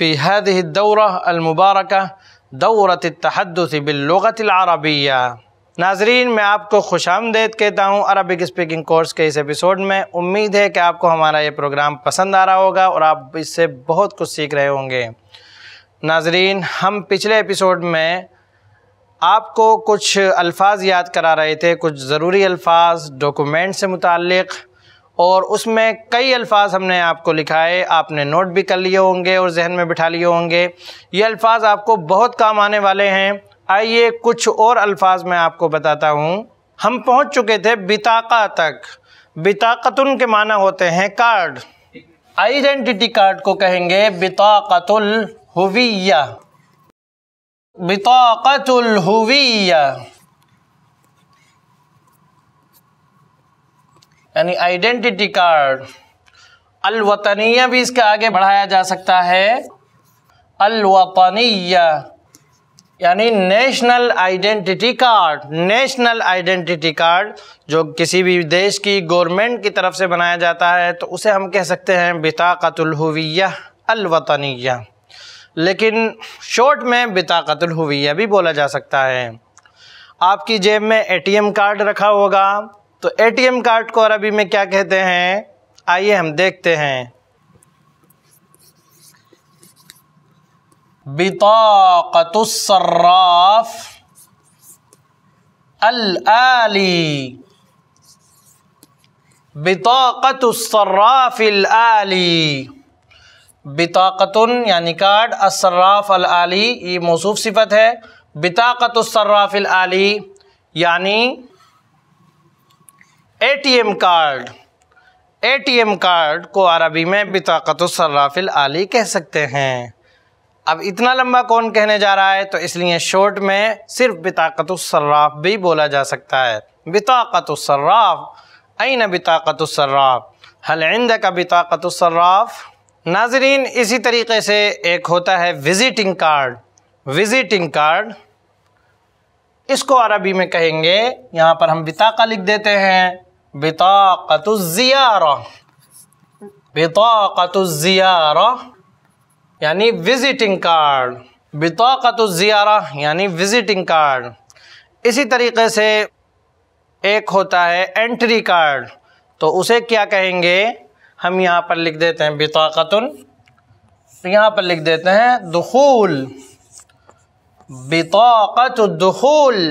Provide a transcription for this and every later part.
في هذه الدورة المباركة التحدث باللغة العربية नाजरीन मैं आपको खुश आमदेद कहता हूँ अरबिक स्पीकिंग कोर्स के इस एपिसोड में उम्मीद है कि आपको हमारा ये प्रोग्राम पसंद आ रहा होगा और आप इससे बहुत कुछ सीख रहे होंगे नाजरीन हम पिछले एपिसोड में आपको कुछ अल्फाज याद करा रहे थे कुछ ज़रूरी अल्फाज डॉक्यूमेंट से मुतक़ और उसमें कई अल्फाज हमने आपको लिखाए आपने नोट भी कर लिए होंगे और जहन में बिठा लिए होंगे ये अल्फाज आपको बहुत काम आने वाले हैं आइए कुछ और अल्फाज मैं आपको बताता हूँ हम पहुँच चुके थे बिताका तक बिताकतुन के माना होते हैं कार्ड आइडेंटिटी कार्ड को कहेंगे बिताकतुल हुविया बिताकतुल हुविया यानी आइडेंटिटी कार्ड अलवतनिया भी इसका आगे बढ़ाया जा सकता है अलवतनिया यानी national identity card national identity card जो किसी भी देश की गवर्नमेंट की तरफ से बनाया जाता है तो उसे हम कह सकते हैं बिताकतुलहविया अलवतनिया लेकिन शॉर्ट में बिताकतुलहविया भी बोला जा सकता है आपकी जेब में एटीएम कार्ड रखा होगा तो एटीएम कार्ड को अरबी में क्या कहते हैं आइए हम देखते हैं बिताकतुसर्राफ आली बिताकतुसर्राफ अली बिताकतुन यानी कार्ड असर्राफ अली ये मौसू सिफत है बिताकतुसर्राफ आली यानी एटीएम कार्ड एटीएम कार्ड को अरबी में बिताकतुसर्राफिल आली कह सकते हैं अब इतना लंबा कौन कहने जा रहा है तो इसलिए शॉर्ट में सिर्फ बिताकतुसर्राफ भी बोला जा सकता है बिताकतुसर्राफ अन बिताकतुसर्राफ हल इंद का बिताकतुसर्राफ नाजरीन इसी तरीके से एक होता है विज़िटिंग कार्ड विज़िटिंग कार्ड इसको अरबी में कहेंगे यहाँ पर हम बिताका लिख देते हैं बिताकतुज़ियारा बिताकतुज़ियारा यानी विज़िटिंग कार्ड बिताकतुज़ियारा यानी विज़िटिंग कार्ड इसी तरीके से एक होता है एंट्री कार्ड तो उसे क्या कहेंगे हम यहाँ पर लिख देते हैं बिताकतन यहाँ पर लिख देते हैं दखूल बिताकत दखूल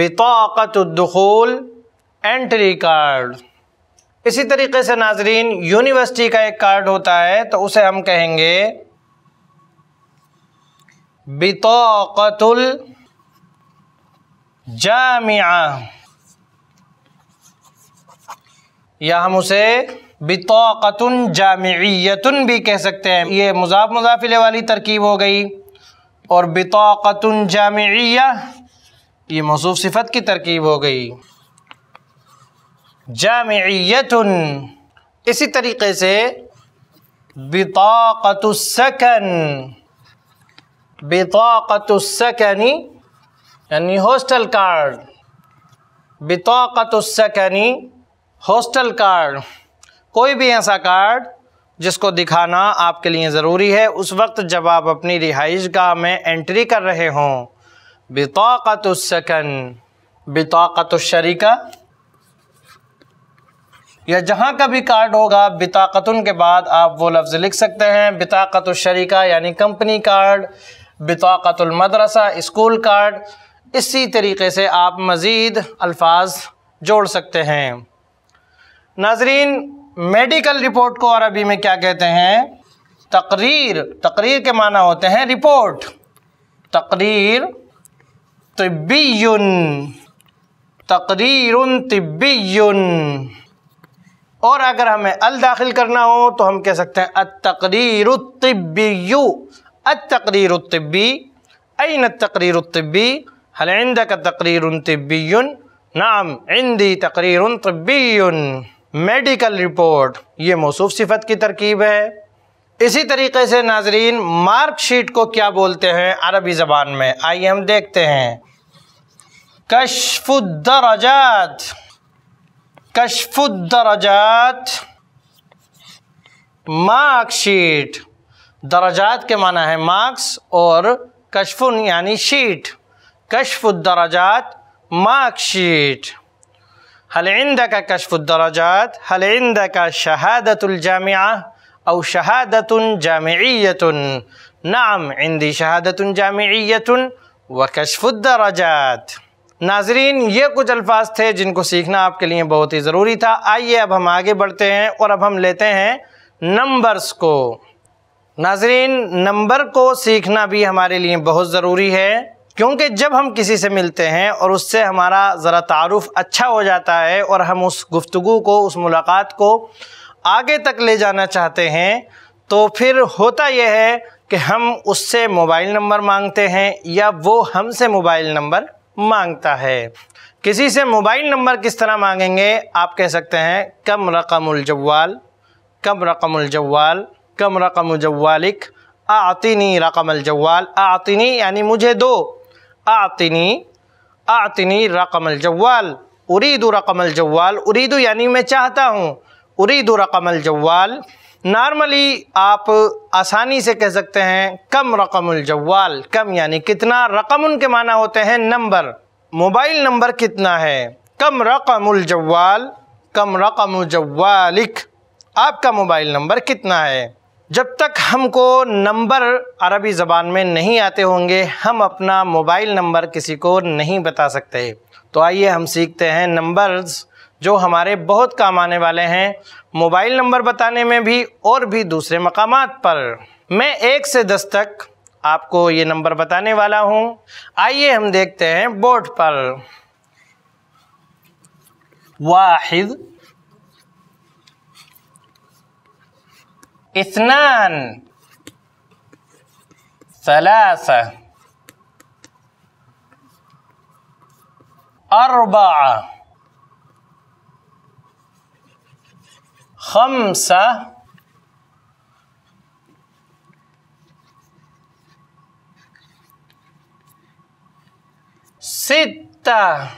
बिताकत दखूल एंट्री कार्ड इसी तरीके से नाजरीन यूनिवर्सिटी का एक कार्ड होता है तो उसे हम कहेंगे बितौकतुल जामिया या हम उसे बितौकतुन जामियतुन भी कह सकते हैं ये मुजाफ मुजाफिले वाली तरकीब हो गई और बितौकतुन जामिया ये मौसू सिफत की तरकीब हो गई जामियतन इसी तरीके से बिताकतुसकन बिताकतुसकनी यानी हॉस्टल कार्ड बिताकतुसकनी हॉस्टल कार्ड कोई भी ऐसा कार्ड जिसको दिखाना आपके लिए ज़रूरी है उस वक्त जब आप अपनी रिहाइश गाह में एंट्री कर रहे हों बिताकतुसकन बिताकतुशरीका या जहाँ का भी कार्ड होगा बिताकतुन के बाद आप वो लफ्ज़ लिख सकते हैं बिताकत शरीका यानी कंपनी कार्ड बिताकतमदरसा स्कूल कार्ड इसी तरीके से आप मज़ीद अल्फाज जोड़ सकते हैं नाजरीन मेडिकल रिपोर्ट को अरबी में क्या कहते हैं तकरीर तकरीर के माना होते हैं रिपोर्ट तकरीर तबीयन तकरीर तिब्बीन और अगर हमें अल दाखिल करना हो तो हम कह सकते हैं अतकरीर तबियू अतकरीर तबी अन तकरीर तबी हल इंद का तकरीर तब्बीन नाम इंदी तकरीर तब्बीन मेडिकल रिपोर्ट ये मौसू सिफत की तरकीब है इसी तरीके से नाजरीन मार्कशीट को क्या बोलते हैं अरबी ज़बान में आइए हम देखते हैं कशफुद्दरजात कशफुदराजात मार्कशीट दरजात दराजात के माना है मार्क्स और कशफुन यानी शीट कशफुदराजात मार्कशीट शीट हलिंद का कशफुदराजात हलिंद का शहादतुलजामिया और शहादत जामत नाम इंदी शहादतन जामत व कशफुदराजात नाजरीन ये कुछ अल्फाज थे जिनको सीखना आपके लिए बहुत ही ज़रूरी था आइए अब हम आगे बढ़ते हैं और अब हम लेते हैं नंबर्स को नाजरीन नंबर को सीखना भी हमारे लिए बहुत ज़रूरी है क्योंकि जब हम किसी से मिलते हैं और उससे हमारा ज़रा तारुफ अच्छा हो जाता है और हम उस गुफ्तु को उस मुलाकात को आगे तक ले जाना चाहते हैं तो फिर होता यह है कि हम उससे मोबाइल नंबर मांगते हैं या वो हमसे मोबाइल नंबर मांगता है किसी से मोबाइल नंबर किस तरह मांगेंगे आप कह सकते हैं कम रकमजवाल कम रकमजवाल कम रकमजवालिक आतिनी रकमजवाल आतिनी यानी मुझे दो आतिनी आतिनी रकमजवाल उरीदू रकमजवाल उरीदू यानी मैं चाहता हूँ उरीदू रकमजवाल नॉर्मली आप आसानी से कह सकते हैं कम रकमुल जवाल कम यानी कितना रकम उनके माना होते हैं नंबर मोबाइल नंबर कितना है कम रकमुल जवाल कम रकम जवालिक आपका मोबाइल नंबर कितना है जब तक हमको नंबर अरबी ज़बान में नहीं आते होंगे हम अपना मोबाइल नंबर किसी को नहीं बता सकते तो आइए हम सीखते हैं नंबर्स जो हमारे बहुत काम आने वाले हैं मोबाइल नंबर बताने में भी और भी दूसरे मकाम पर मैं एक से दस तक आपको ये नंबर बताने वाला हूँ आइए हम देखते हैं बोर्ड पर वाहिद इसनान सलास अरबा خمسة ستة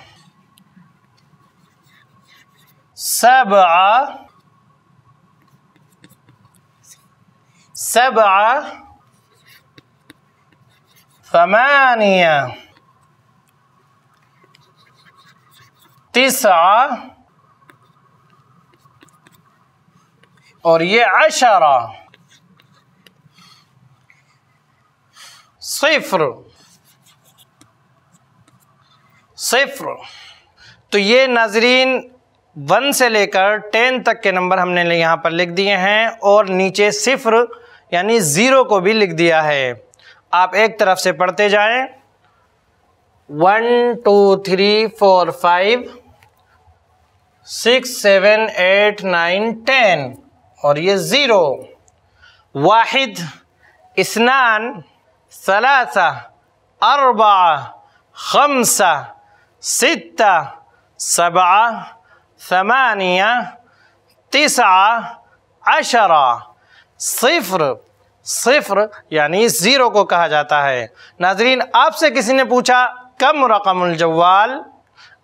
سبعة سبعة ثمانية تسعة और ये आशारा सिफ्र सिफ्र तो ये नाजरीन वन से लेकर टेन तक के नंबर हमने यहाँ पर लिख दिए हैं और नीचे सिफ्र यानी ज़ीरो को भी लिख दिया है आप एक तरफ से पढ़ते जाएं one two three four five six seven eight nine ten और ये ज़ीरो वाहिद इसनान सलासा अरबा खमसा सिता सबा समानिया तिसा अशरा सिफ्र सिफ्र यानी ज़ीरो को कहा जाता है नाजरीन आपसे किसी ने पूछा कम रकमुल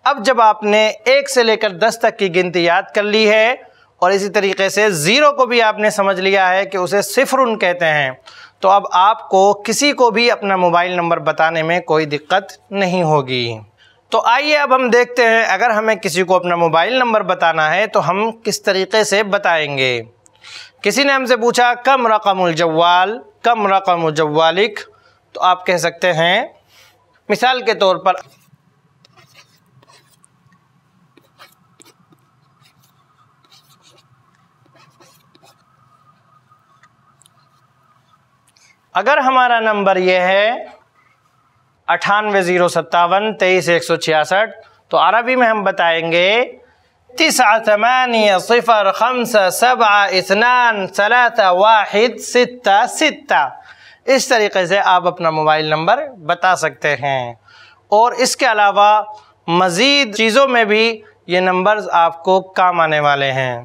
अब जब आपने एक से लेकर दस तक की गिनती याद कर ली है और इसी तरीके से ज़ीरो को भी आपने समझ लिया है कि उसे उन कहते हैं तो अब आपको किसी को भी अपना मोबाइल नंबर बताने में कोई दिक्कत नहीं होगी तो आइए अब हम देखते हैं अगर हमें किसी को अपना मोबाइल नंबर बताना है तो हम किस तरीके से बताएंगे किसी ने हमसे पूछा कम रकमजवाल कम रकमजवालिक तो आप कह सकते हैं मिसाल के तौर पर अगर हमारा नंबर ये है अठानवे ज़ीरो सत्तावन तेईस एक सौ छियासठ तो अरबी में हम बताएंगे तिसमानिया सिफ़र खमस सबा इसनान सलाता वाहिद सित्ता सित्ता इस तरीके से आप अपना मोबाइल नंबर बता सकते हैं और इसके अलावा मज़ीद चीज़ों में भी ये नंबर्स आपको काम आने वाले हैं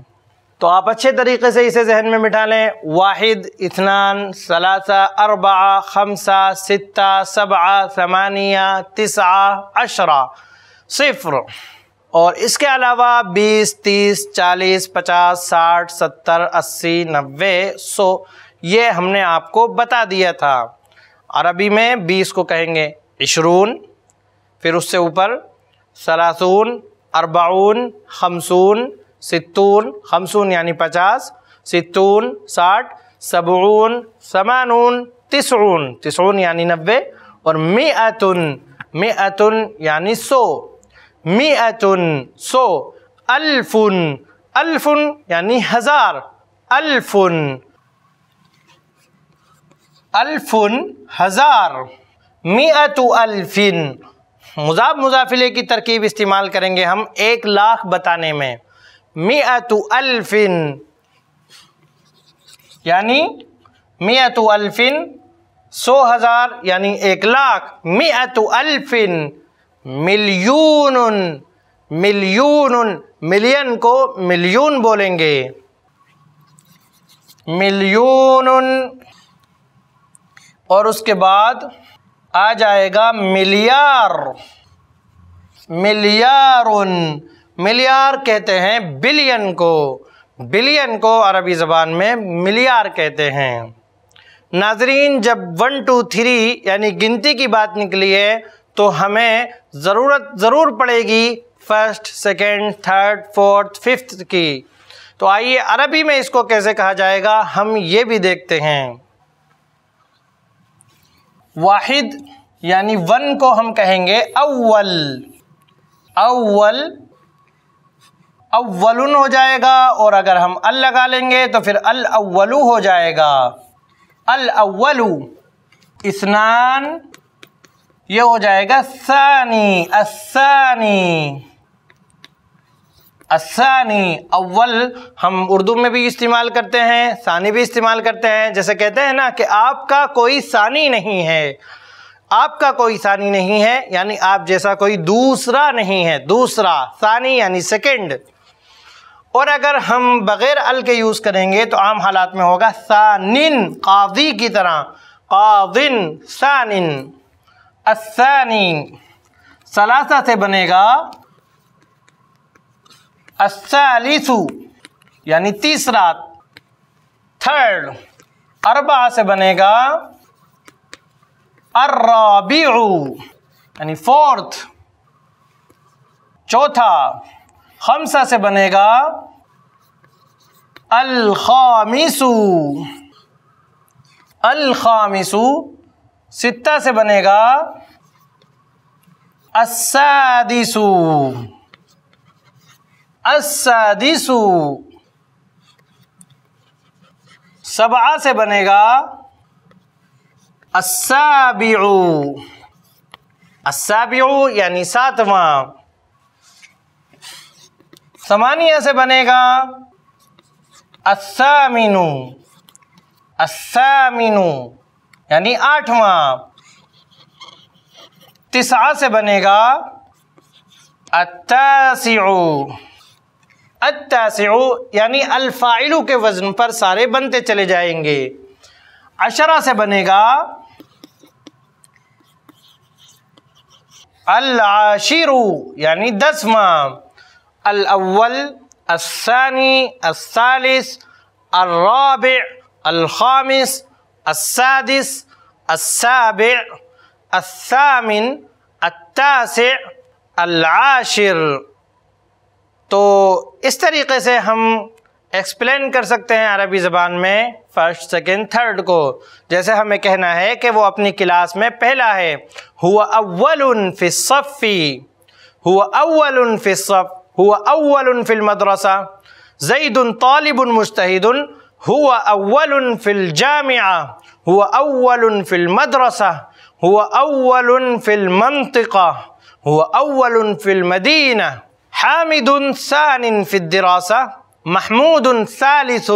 तो आप अच्छे तरीके से इसे जहन में बिठा लें वाहिद इतनान सलासा अरबा खमसा सित्ता सबा समानिया तिसा अशरा सिफ्र और इसके अलावा 20, 30, 40, 50, 60, 70, 80, 90, 100 ये हमने आपको बता दिया था अरबी में 20 को कहेंगे इशरून फिर उससे ऊपर सलासून अरबाउन खमसून सितून हमसून यानी पचास सितून साठ सबून समानून तिसरून तिसरून यानी नब्बे और मे अतुन यानी सो मे अतुन सो अल्फुन अल्फुन यानी हज़ार अल्फुन अल्फुन हज़ार अतु अल्फिन मुजाब मुजाफिले की तरकीब इस्तेमाल करेंगे हम एक लाख बताने में मियातु अल्फिन यानी मियातु अल्फिन सौ हज़ार यानी एक लाख मियातु अल्फिन मिलियन मिलियन मिलियन को मिलियन बोलेंगे मिलियन और उसके बाद आ जाएगा मिलियार मिलियार मिलियार कहते हैं बिलियन को बिलियन को अरबी ज़बान में मिलियार कहते हैं नाजरीन जब वन टू थ्री यानी गिनती की बात निकली है तो हमें ज़रूरत ज़रूर पड़ेगी first second third fourth fifth की तो आइए अरबी में इसको कैसे कहा जाएगा हम ये भी देखते हैं वाहिद यानी वन को हम कहेंगे अव्वल अव्वल अव्वल हो जाएगा और अगर हम अल लगा लेंगे तो फिर अल अव्वलू हो जाएगा अल अव्वलू स्नान ये हो जाएगा सानी असानी असानी अव्वल हम उर्दू में भी इस्तेमाल करते हैं सानी भी इस्तेमाल करते हैं जैसे कहते हैं ना कि आपका कोई सानी नहीं है आपका कोई सानी नहीं है यानी आप जैसा कोई दूसरा नहीं है दूसरा सानी यानी सेकंड और अगर हम बग़ैर अल के यूज़ करेंगे तो आम हालात में होगा सानिन काजी की तरह काजिन सानिन असानी सलासा से बनेगा असालिसु यानी तीसरा थर्ड अरबा से बनेगा अर्राबी यानी फोर्थ चौथा खमसा से बनेगा अलखामिसु अलखामिसु सित्ता से बनेगा असादिसु असादिसु सबा से बनेगा असाबिउ असाबिउ यानी सातवां सामान्य ऐसे बनेगा अस्सा मीनू यानी आठवां तिसा से बनेगा अत्तासिउ अत्तासिउ यानी अल्फ़ाइलू के वज़न पर सारे बनते चले जाएंगे अशरा से बनेगा अल आशिरु यानी दसवां अलवल असानी असालिस अर्राब अलखामिस असादिस असाब असामिन अत्तास अलाशिर तो इस तरीके से हम एक्सप्लेन कर सकते हैं अरबी ज़बान में फ़र्स्ट सेकेंड थर्ड को जैसे हमें कहना है कि वो अपनी क्लास में पहला है हुआ अव्वल फ़िसफ़ी हुआ अव्वल फ़िसफ़ هو أول في المدرسة زيد طالب مجتهد هو أول في الجامعة هو أول في المدرسة هو أول في المنطقة هو أول في المدينة حامد ثان في الدراسة محمود ثالث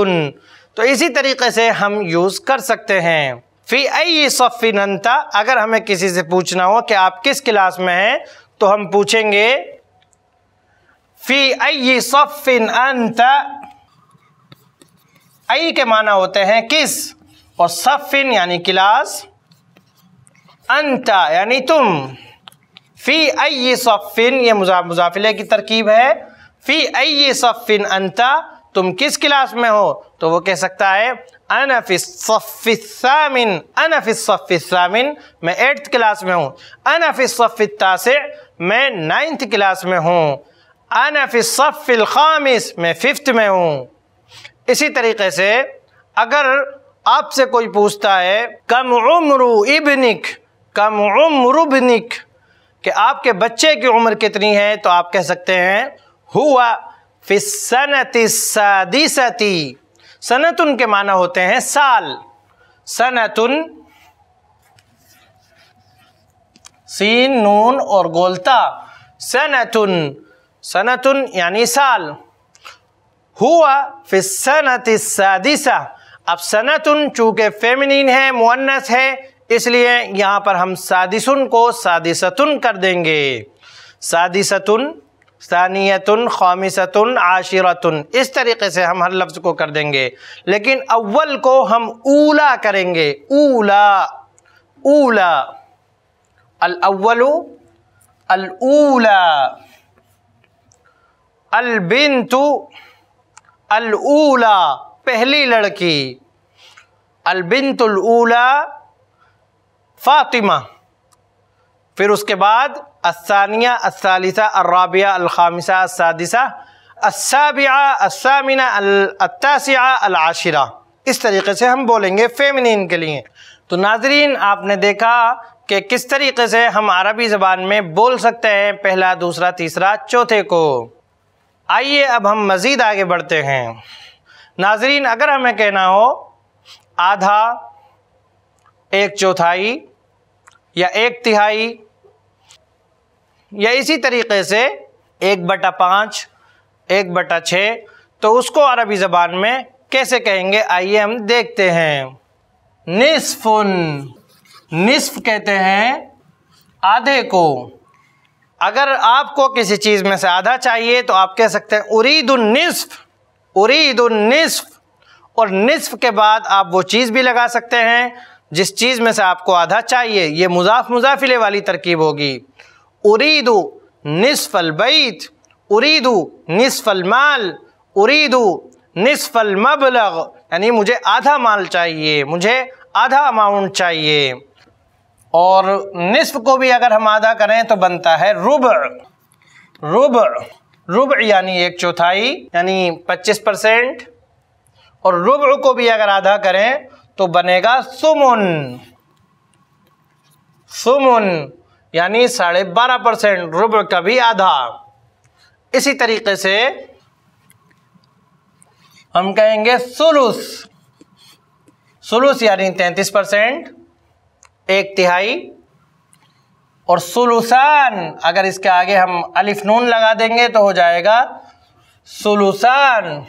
طریقے سے ہم یوز کر سکتے ہیں فی ای صف ننتا اگر ہمیں کسی سے پوچھنا ہو کہ آپ کس کلاس میں ہیں تو ہم پوچھیں گے फी अई सफ़िन अंत अई के माना होते हैं किस और सफ़िन यानी क्लास अंत यानी तुम फ़ी अई सफ़िन ये मुजाफिले की तरकीब है फ़ी अई सफ़िन अंता तुम किस क्लास में हो तो वो कह सकता है अनफिसफिसामिन अनफिसफिसामिन मैं एट्थ क्लास में हूँ अनफिसफितासे मैं नाइन्थ क्लास में हूँ अनफ़िल ख़ामिस मैं फिफ्थ में हूँ इसी तरीके से अगर आपसे कोई पूछता है कम उम्र इबनिक कम उम्र इबनिक कि आपके बच्चे की उम्र कितनी है तो आप कह सकते हैं हुआ फिसनति सदीसती सनतुन के माना होते हैं साल सनतुन सीन नून और गोलता सनतुन सनतुन यानी साल हुआ सनत सादिसा अब सनतुन चूँकि फेमिनिन है मुन्नस है इसलिए यहाँ पर हम सादिसुन को सादिसतुन कर देंगे सादिसतुन सानियतुन खामिसतुन आशिरतुन इस तरीके से हम हर लफ्ज़ को कर देंगे लेकिन अव्वल को हम ऊला करेंगे ऊला ऊला अल अव्वलू अल ऊला अलबिनतु अलूला पहली लड़की अलबिनतुलूला फ़ातिमा फिर उसके बाद असानिया असालिसा अर्राबिया अलखामिसा असादिसा असाबिया असामिना अतासिया अलाशिरा इस तरीके से हम बोलेंगे फेमिनिन के लिए तो नाजरीन आपने देखा कि किस तरीके से हम अरबी ज़बान में बोल सकते हैं पहला दूसरा तीसरा चौथे को आइए अब हम मज़ीद आगे बढ़ते हैं नाजरीन अगर हमें कहना हो आधा एक चौथाई या एक तिहाई या इसी तरीके से एक बटा पाँच एक बटा छः तो उसको अरबी ज़बान में कैसे कहेंगे आइए हम देखते हैं निसफुन निसफ कहते हैं आधे को अगर आपको किसी चीज़ में से आधा चाहिए तो आप कह सकते हैं उरीद उरीदुलनसफ़ और नसफ़ के बाद आप वो चीज़ भी लगा सकते हैं जिस चीज़ में से आपको आधा चाहिए ये मुजाफ मुजाफिले वाली तरकीब होगी उरीदु नसफ़लबैत उरीदु नसफ़लमाल उरीदु मबलग यानी मुझे आधा माल चाहिए मुझे आधा अमाउंट चाहिए और निसफ को भी अगर हम आधा करें तो बनता है रुब रुब रुब यानी एक चौथाई यानी 25 परसेंट और रुब को भी अगर आधा करें तो बनेगा सुमुन सुमुन यानी साढ़े बारह परसेंट रुब का भी आधा इसी तरीके से हम कहेंगे सुलूस सुलूस यानी तैंतीस परसेंट एक तिहाई और सुलूसान अगर इसके आगे हम अलिफ नून लगा देंगे तो हो जाएगा सुलूसान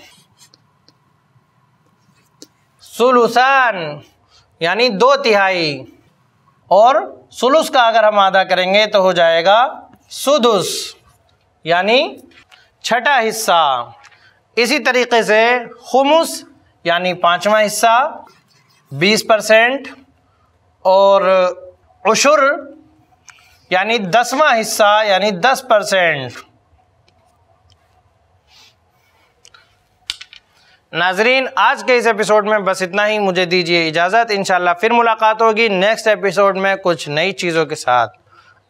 सुलुसान यानी दो तिहाई और सुलूस का अगर हम आदा करेंगे तो हो जाएगा सुदुस यानी छठा हिस्सा इसी तरीके से खुमुस यानी पांचवा हिस्सा बीस परसेंट और उशुर यानी दसवा हिस्सा यानी दस परसेंट नाजरीन आज के इस एपिसोड में बस इतना ही मुझे दीजिए इजाज़त इन फिर मुलाकात होगी नेक्स्ट एपिसोड में कुछ नई चीज़ों के साथ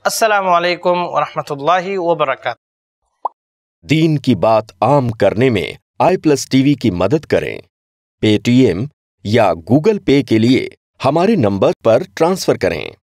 असलकम वरहमल वरक दीन की बात आम करने में आई प्लस टीवी की मदद करें पेटीएम या गूगल पे के लिए हमारे नंबर पर ट्रांसफ़र करें